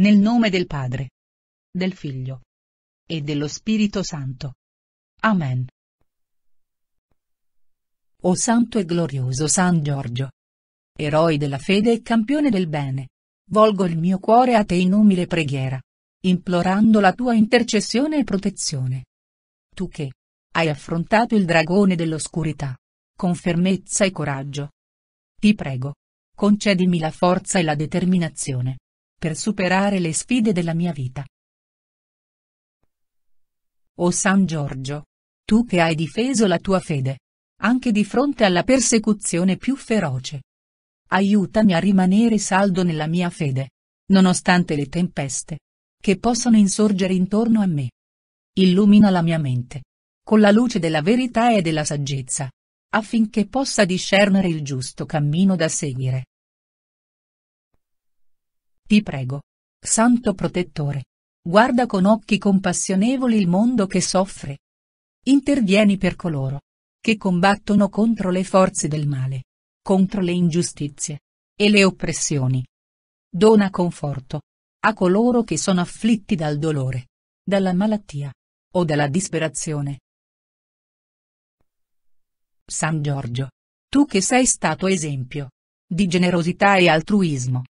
Nel nome del Padre, del Figlio e dello Spirito Santo. Amen. O santo e glorioso San Giorgio, eroe della fede e campione del bene, volgo il mio cuore a te in umile preghiera, implorando la tua intercessione e protezione. Tu che hai affrontato il dragone dell'oscurità, con fermezza e coraggio. Ti prego, concedimi la forza e la determinazione per superare le sfide della mia vita. O San Giorgio! Tu che hai difeso la tua fede, anche di fronte alla persecuzione più feroce. Aiutami a rimanere saldo nella mia fede, nonostante le tempeste che possono insorgere intorno a me. Illumina la mia mente con la luce della verità e della saggezza, affinché possa discernere il giusto cammino da seguire. Ti prego. Santo protettore. Guarda con occhi compassionevoli il mondo che soffre. Intervieni per coloro che combattono contro le forze del male, contro le ingiustizie e le oppressioni. Dona conforto a coloro che sono afflitti dal dolore, dalla malattia o dalla disperazione. San Giorgio. Tu che sei stato esempio di generosità e altruismo,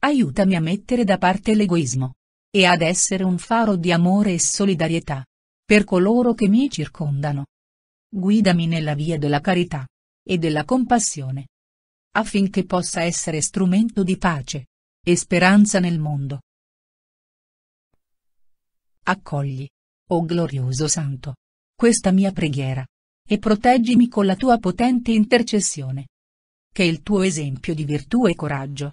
Aiutami a mettere da parte l'egoismo. E ad essere un faro di amore e solidarietà. Per coloro che mi circondano. Guidami nella via della carità. E della compassione. Affinché possa essere strumento di pace. E speranza nel mondo. Accogli. O oh glorioso Santo. Questa mia preghiera. E proteggimi con la tua potente intercessione. Che il tuo esempio di virtù e coraggio